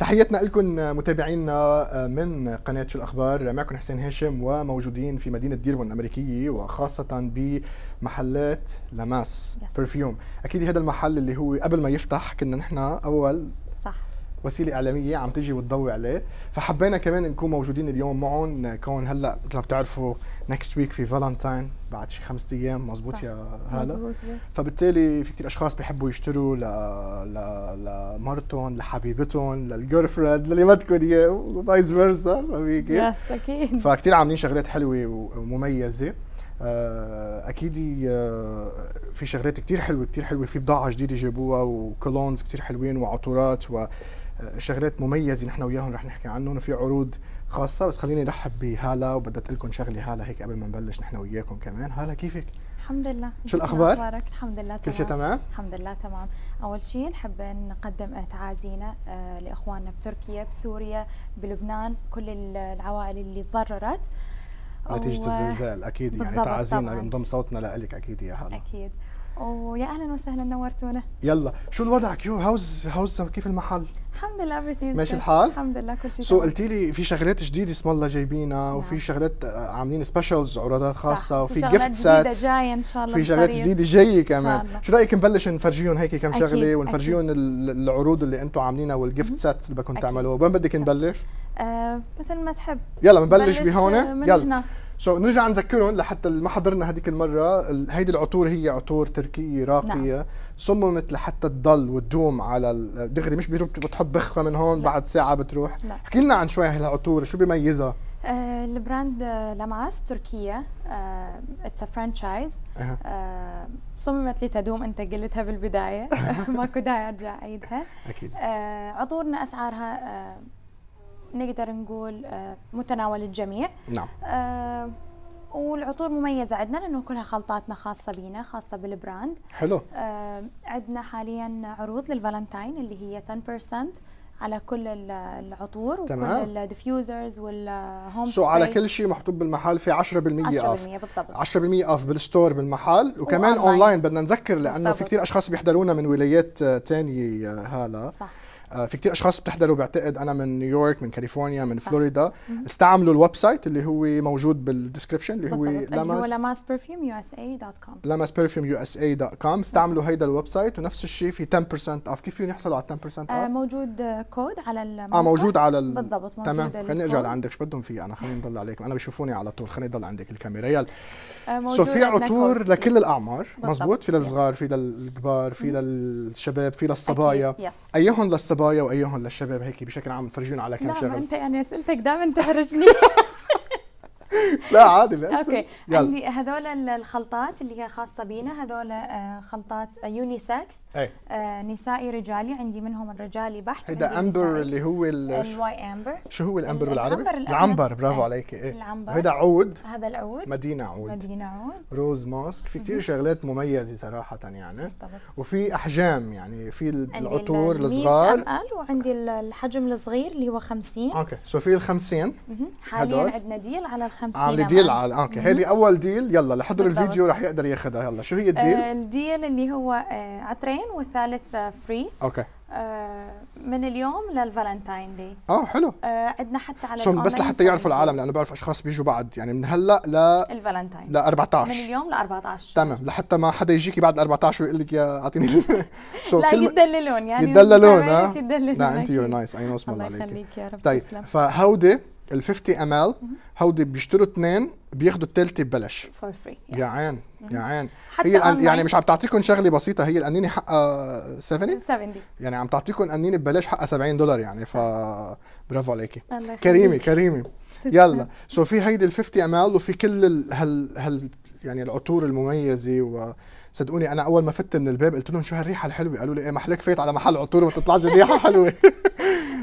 تحياتنا لكم متابعينا من قناة شو الأخبار معكم حسين هاشم وموجودين في مدينة ديربون الأمريكية وخاصة بمحلات لماس برفيوم أكيد هذا المحل اللي هو قبل ما يفتح كنا نحن أول وسيله اعلاميه عم تجي وتضوي عليه فحبينا كمان نكون موجودين اليوم معهم كون هلا مثل ما بتعرفوا نكست ويك في فالنتاين بعد شي خمسة ايام مزبوط صح. يا هلا فبالتالي في كثير اشخاص بيحبوا يشتروا ل ل لمرتهم لحبيبتهم للجيرل فريند للي ما تكون اياه وفايس فيرسا يس اكيد فكثير عاملين شغلات حلوه ومميزه آه، اكيد آه، في شغلات كثير حلوه كثير حلوه في بضاعه جديده جابوها وكولونز كثير حلوين وعطورات و شغلات مميزه نحن وياهم رح نحكي عنهم وفي عروض خاصه بس خليني ارحب بهاله وبدي اقول لكم شغله هاله هيك قبل ما نبلش نحن وياكم كمان هاله كيفك؟ الحمد لله شو الاخبار؟ اخبارك الحمد لله تمام كل شيء تمام؟ الحمد لله تمام اول شيء نحب نقدم تعازينا آه، لاخواننا بتركيا بسوريا بلبنان كل العوائل اللي تضررت نتيجة و... الزلزال أكيد يعني تعازينا نضم صوتنا لك أكيد يا هلا أكيد ويا اهلا وسهلا نورتونا يلا شو الوضع كيو هاوز هاوز كيف المحل الحمد لله everything ماشي الحال الحمد لله كل شيء سو قلتي لي في شغلات جديده اسم الله جايبينها نعم. وفي شغلات آه، عاملين سبيشلز عروضات خاصه صح. وفي جيفت سيتس جايه ان شاء الله في شغلات جديده جايه كمان شو رايك نبلش نفرجيهم هيك كم شغله ونفرجيهم العروض اللي انتم عاملينها والجيفت سيتس اللي بدكم تعملوها وين بدك نبلش؟ آه مثل ما تحب يلا بنبلش بهون آه، يلا سو so, نرجع نذكرهم لحتى ما حضرنا هذيك المره هيدي العطور هي عطور تركيه راقيه نعم. صممت لحتى تضل وتدوم على دغري مش بتحط بخفه من هون لا. بعد ساعه بتروح احكي لنا عن شوي هالعطور شو بيميزها آه البراند لمعاس تركيا اتس ا فرانشايز صممت لتدوم انت قلتها بالبدايه ماكو داعي ارجع اعيدها اكيد آه عطورنا اسعارها آه نقدر نقول آه، متناول الجميع نعم آه، والعطور مميزة عندنا لأنه كلها خلطاتنا خاصة بينا خاصة بالبراند حلو آه، عندنا حاليا عروض للفالنتاين اللي هي 10% على كل العطور تمام. وكل الديفيوزرز والهوم سو على كل شيء محطوط بالمحل في 10% 10% اوف 10% بالضبط 10% اوف بالستور بالمحل وكمان اونلاين بدنا نذكر لانه في كثير اشخاص بيحضرونا من ولايات ثانيه هاله صح آه، في كثير اشخاص بتحضروا بعتقد انا من نيويورك من كاليفورنيا من فلوريدا استعملوا الويب سايت اللي هو موجود بالديسكربشن اللي هو لاماس اللي هو برفيوم يو اس اي دوت كوم لاماس برفيوم يو اس اي دوت كوم استعملوا هيدا الويب سايت ونفس الشيء في 10% اوف كيف فيهم يحصلوا على 10% اوف؟ آه،, آه موجود كود على الموقع اه موجود على ال... بالضبط موجود تمام خليني ارجع لعندك شو بدهم في انا خليني نضل عليكم انا بشوفوني على طول خليني ضل عندك الكاميرا يلا سو آه، في عطور لكل الاعمار مزبوط في للصغار في للكبار في للشباب في للصبايا ايهم للصبايا القضايا واياهم للشباب هيك بشكل عام فرجونا على كم شغله لا انت يعني اسئلتك دائما تحرجني لا عادي بس اوكي يلا. عندي هذول الخلطات اللي هي خاصه بينا هذول آه، خلطات يونيسكس آه، أي. آه، نسائي رجالي عندي منهم الرجالي بحت هيدا امبر اللي هو الواي امبر شو هو الامبر بالعربي؟ العنبر برافو عليك ايه العنبر هيدا عود هذا العود مدينه عود مدينه عود روز ماسك في كثير شغلات مميزه صراحه يعني وفي احجام يعني في العطور الصغار عندي وعندي الحجم الصغير اللي هو 50 اوكي سو في ال 50 حاليا عندنا ديل على ال 50 50 على ديل على اوكي هيدي اول ديل يلا لحضر الفيديو رح يقدر ياخذها يلا شو هي الديل؟ آه الديل اللي هو آه عطرين والثالث آه، فري اوكي آه من اليوم للفالنتاين دي اه حلو آه عندنا حتى على سو بس لحتى يعرفوا العالم لانه بعرف اشخاص بيجوا بعد يعني من هلا ل الفالنتاين ل 14 من اليوم ل 14 تمام لحتى ما حدا يجيكي بعد 14 ويقول لك يا اعطيني لا يدللون يعني يدللون ها لا انت يور نايس اي نو اسم الله عليك الله يخليك يا رب طيب فهودي ال 50 ام ال هودي بيشتروا اثنين بياخدوا الثالثه ببلاش فور فري يا عين يا عين هي يعني مش عم تعطيكم شغله بسيطه هي القنينه حقها 70 70 يعني عم تعطيكم قنينه ببلاش حقها 70 دولار يعني ف برافو عليكي كريمه كريمه يلا سو في هيدي ال 50 ام ال وفي كل ال... هال هال يعني العطور المميزه و صدقوني انا اول ما فت من الباب قلت لهم شو هالريحه الحلوه قالوا لي ايه محلك فايت على محل عطور ما تطلعش ريحه حلوه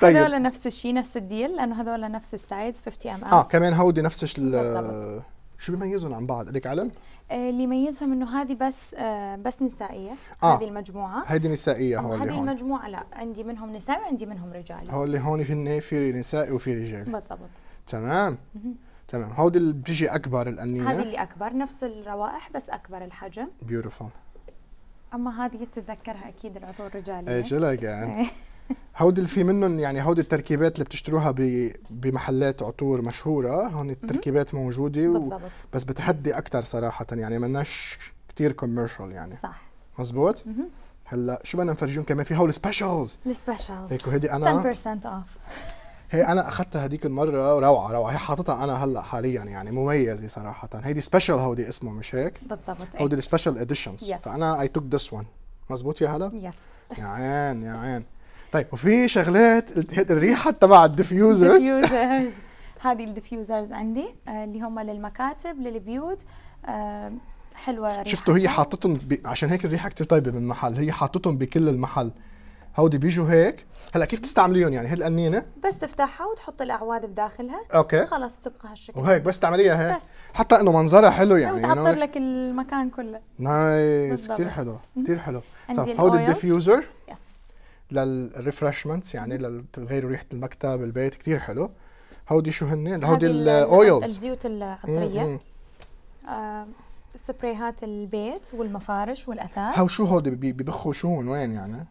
طيب هذول نفس الشيء نفس الديل لانه هذول نفس السايز 50 ام ام اه كمان هودي نفس الشيء شو بيميزهم عن بعض لك علم؟ آه، اللي يميزهم انه هذه بس آه بس نسائيه آه. هذه المجموعه آه، هذه نسائيه هون هذه المجموعه لا عندي منهم نساء وعندي منهم رجال هو اللي هون النهاية في نسائي وفي رجال بالضبط تمام تمام هودي اللي بتجي اكبر الانيه هذه اللي اكبر نفس الروائح بس اكبر الحجم بيوتيفول اما هذه تتذكرها اكيد العطور الرجاليه ايش لك يعني هودي في منهم يعني هودي التركيبات اللي بتشتروها بمحلات عطور مشهوره هون التركيبات موجوده و... بس بتحدي اكثر صراحه يعني مناش كثير كوميرشال يعني صح مزبوط هلا شو بدنا نفرجيهم كمان في هول سبيشالز السبيشلز هيك وهيدي انا 10% اوف هي انا اخذتها هذيك المره روعه روعه هي حاططها انا هلا حاليا يعني مميزه صراحه هيدي سبيشال هودي اسمه مش هيك بالضبط هودي السبيشال اديشنز فانا اي توك ذس وان مزبوط يا هلا يس يا عين يا عين طيب وفي شغلات الريحه تبع الدفيوزر الدفيوزرز هذه الدفيوزرز عندي آه، اللي هم للمكاتب للبيوت آه، حلوه شفتوا هي حاطتهم ب... عشان هيك الريحه كثير طيبه من المحل هي حاطتهم بكل المحل هودي بيجوا هيك هلا كيف تستعمليهم يعني هي القنينه بس تفتحها وتحط الاعواد بداخلها اوكي خلص تبقى هالشكل وهيك بس تعمليها هيك بس حتى انه منظرها حلو يعني وتعطر لك المكان كله نايس كثير حلو كثير حلو عندي طيب، هودي الديفيوزر يس للريفرشمنتس يعني لتغيروا ريحه المكتب البيت كثير حلو هودي شو هن هودي الاويلز الزيوت العطريه آه، سبريهات البيت والمفارش والاثاث هاو شو هودي بيبخوا شو من وين يعني؟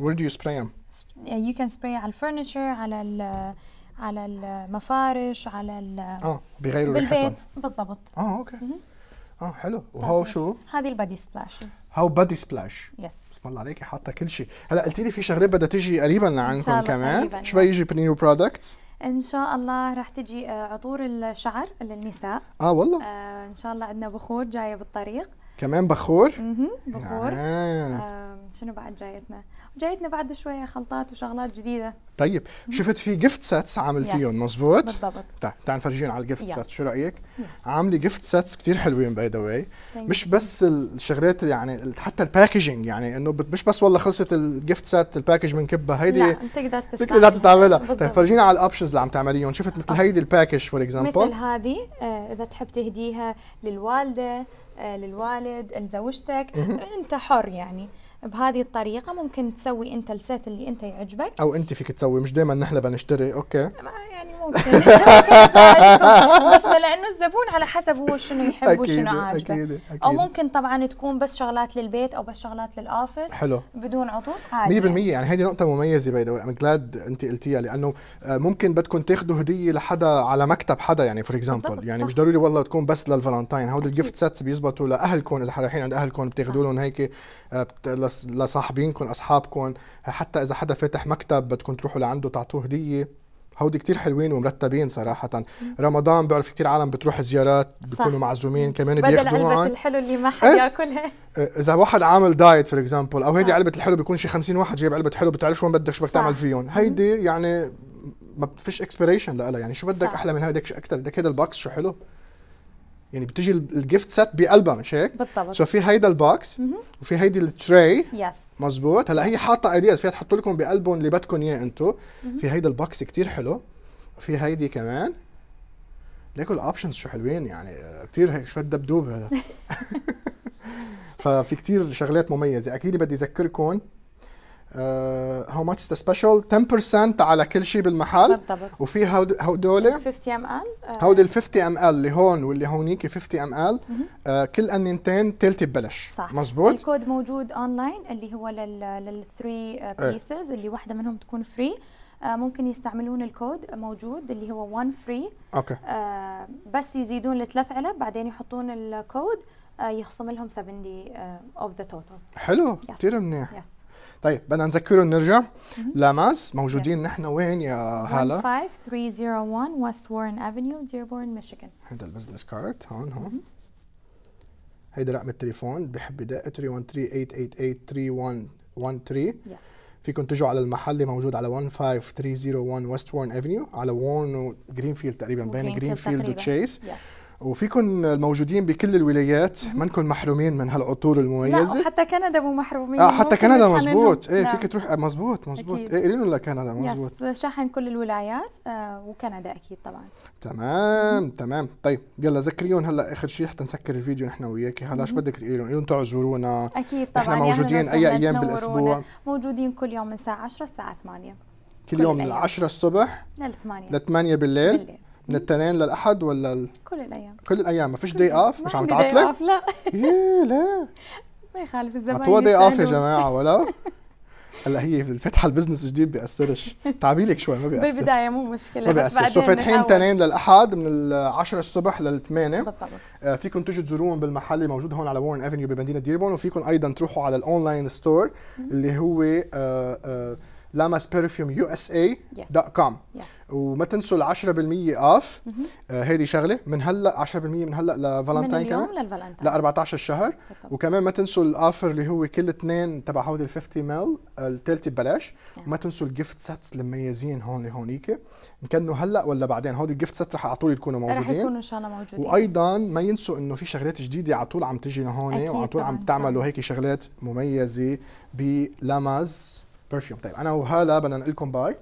وير دو يو سبراي يو كان سبراي على الفرنتشر على ال على المفارش على ال اه بيغيروا ريحتهم بالبيت بالضبط اه اوكي اه حلو وهو شو؟ هذه البادي سبلاشز هاو بادي سبلاش يس بسم الله عليكي حاطه كل شيء هلا قلتي لي في شغلات بدها تيجي قريبا لعندكم كمان شو بيجي بنيو برودكتس؟ ان شاء الله راح تجي آه، عطور الشعر للنساء اه والله آه ان شاء الله عندنا بخور جايه بالطريق كمان بخور؟ بخور بخور شنو بعد جايتنا؟ جايتنا بعد شويه خلطات وشغلات جديده طيب شفت في جيفت سيتس عملتيهم مزبوط؟ بالضبط طيب تعال نفرجيهم على الجيفت ساتس شو رايك؟ عامله جيفت سيتس كثير حلوين باي ذا واي مش بس الشغلات يعني حتى الباكجينج يعني انه مش بس والله خلصت الجيفت سيت الباكج بنكبها هيدي لا بتقدر تستعملها بتقدر تستعملها طيب فرجينا على الاوبشنز اللي عم تعمليهم شفت مثل آه. هيدي الباكج فور اكزامبل مثل هذه آه، اذا تحب تهديها للوالده آه، للوالد الوالد لزوجتك انت حر يعني بهذه الطريقه ممكن تسوي انت السيت اللي انت يعجبك او انت فيك تسوي مش دائما نحن بنشتري اوكي يعني ممكن بس لانه الزبون على حسب هو شنو يحب وشنو عاجبه أكيد أكيد او ممكن طبعا تكون بس شغلات للبيت او بس شغلات للاوفيس حلو بدون عطور عادي 100% يعني هذه يعني نقطه مميزه باي ذا ام جلاد انت قلتيها لانه آه، ممكن بدكم تاخذوا هديه لحدا على مكتب حدا يعني فور اكزامبل يعني صح. مش ضروري والله تكون بس للفالنتاين هودي الجفت سيتس بيزبطوا لاهلكم اذا رايحين عند اهلكم بتاخذوا لهم هيك آه، بس لصاحبينكم اصحابكم حتى اذا حدا فاتح مكتب بدكم تروحوا لعنده تعطوه هديه هودي كتير حلوين ومرتبين صراحة مم. رمضان بعرف كتير عالم بتروح زيارات بيكونوا معزومين كمان بياخدوا بدل علبة الحلو اللي ما حد إيه؟ ياكلها إيه، اذا واحد عامل دايت فور اكزامبل او هيدي علبة الحلو بيكون شي 50 واحد جايب علبة حلو بتعرف شو بدك شو بدك تعمل فيهم هيدي يعني ما فيش اكسبيريشن لها يعني شو بدك صح. احلى من هيداك اكثر بدك هيدا الباكس شو حلو يعني بتيجي الجيفت سيت بقلبها مش هيك؟ بالضبط سو so في هيدا البوكس وفي هيدي التري يس مزبوط هلا هي حاطه ايدياز فيها تحطوا لكم بقلبهم اللي بدكم اياه انتم في هيدا البوكس كثير حلو وفي هيدي كمان ليكوا الاوبشنز شو حلوين يعني آه، كثير هيك شويه دبدوب هذا ففي كثير شغلات مميزه اكيد بدي اذكركم هاو ماتش ذا سبيشال 10% على كل شيء بالمحل بالضبط وفي هدول 50 ام ال هودي ال 50 ام ال اللي هون واللي هونيك 50 ام ال كل انينتين ثلثي ببلش صح مزبوط الكود موجود اونلاين اللي هو لل 3 بيسز uh, إيه. اللي واحده منهم تكون فري uh, ممكن يستعملون الكود موجود اللي هو 1 فري اوكي uh, بس يزيدون لثلاث علب بعدين يحطون الكود يخصم لهم 70 اوف ذا توتال حلو كثير منيح يس. طيب بدنا نذكرهم نرجع لاماز موجودين yeah. نحن وين يا هاله 15301 ويست وورن افنيو ديربورن ميشيغان هذا البزنس كارد هون هون هيدا رقم التليفون بحب يدق 313-888-3113 فيكم تجوا على المحل اللي موجود على 15301 ويست وورن افنيو على وارن وجرينفيلد تقريبا بين جرينفيلد وتشيس yes. وفيكم الموجودين بكل الولايات منكم محرومين من هالعطور المميزه لا حتى كندا مو محرومين اه حتى كندا مزبوط ايه نعم. فيك تروح آه، مزبوط مزبوط ايه قولي لكندا مزبوط يس شاحن كل الولايات آه وكندا اكيد طبعا تمام تمام طيب يلا ذكريهم هلا اخر شيء حتى نسكر الفيديو نحن وياكي هلا شو بدك تقولي لهم قولي لهم زورونا اكيد طبعا يعني احنا موجودين يعني اي ايام بالاسبوع موجودين كل يوم من الساعه 10 للساعه 8 كل, كل يوم من 10 الصبح لل 8 لل 8 بالليل, بالليل. من الاثنين للاحد ولا ال... كل الايام كل الايام ما فيش داي اوف مش عم تعطل داي اوف لا لا ما يخالف الزمان هو داي اوف يا جماعه ولا هلا هي فاتحه البزنس جديد بيأثرش تعبيلك شوي ما بيأثر بالبدايه مو مشكله ما بيأثر سو فاتحين تنين للاحد من ال 10 الصبح لل 8 بالضبط آه فيكم تيجوا تزوروهم بالمحل اللي موجود هون على وورن افنيو بمدينه ديربون وفيكم ايضا تروحوا على الاونلاين ستور اللي هو آه آه يو اس اي دوت كوم وما تنسوا ال 10% اوف آه، هيدي شغله من هلا 10% من هلا لفالنتاين كمان من اليوم للفالنتاين ل 14 الشهر وكمان ما تنسوا الاوفر اللي هو كل اثنين تبع هودي ال 50 ميل الثالثه ببلاش yeah. وما تنسوا الجيفت سيتس المميزين هون لهونيك نكنوا هلا ولا بعدين هودي الجيفت سيت رح على طول يكونوا موجودين رح يكونوا ان شاء الله موجودين وايضا ما ينسوا انه في شغلات جديده على طول عم تجي لهون وعلى طول عم تعملوا هيك شغلات مميزه بلاماز برفيوم طيب انا وهاله بدنا نقول لكم باي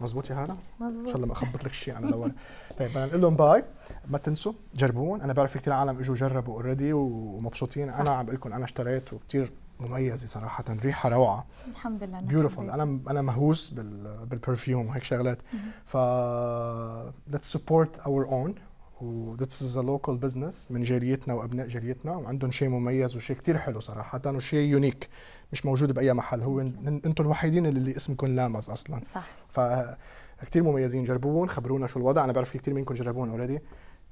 مزبوط يا هاله؟ مزبوط ان شاء الله ما اخبط لك شيء انا الاول طيب بدنا نقول لهم باي ما تنسوا جربوهم انا بعرف في كثير عالم اجوا جربوا اوريدي ومبسوطين صح. انا عم بقول لكم انا اشتريت وكثير مميزه صراحه ريحه روعه الحمد لله بيوتيفول انا انا مهووس بالبرفيوم وهيك شغلات ف ليتس سبورت اور اون وذاتس از لوكال بزنس من جاليتنا وابناء جاليتنا وعندهم شيء مميز وشيء كثير حلو صراحه وشيء يونيك مش موجود باي محل هو انتم الوحيدين اللي اسمكم لامز اصلا صح ف كثير مميزين جربوهم خبرونا شو الوضع انا بعرف في كثير منكم جربوهم اوريدي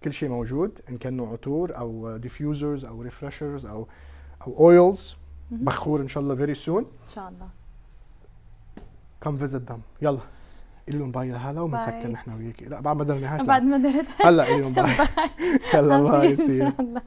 كل شيء موجود ان كانوا عطور او ديفيوزرز او ريفرشرز او او اويلز بخور ان شاء الله فيري سون ان شاء الله كم فيزيت دم يلا لهم باي لهلا وبنسكر نحن وياك لا بعد ما درنا درناهاش بعد ما درت هلا لهم باي هلا باي يصير ان شاء الله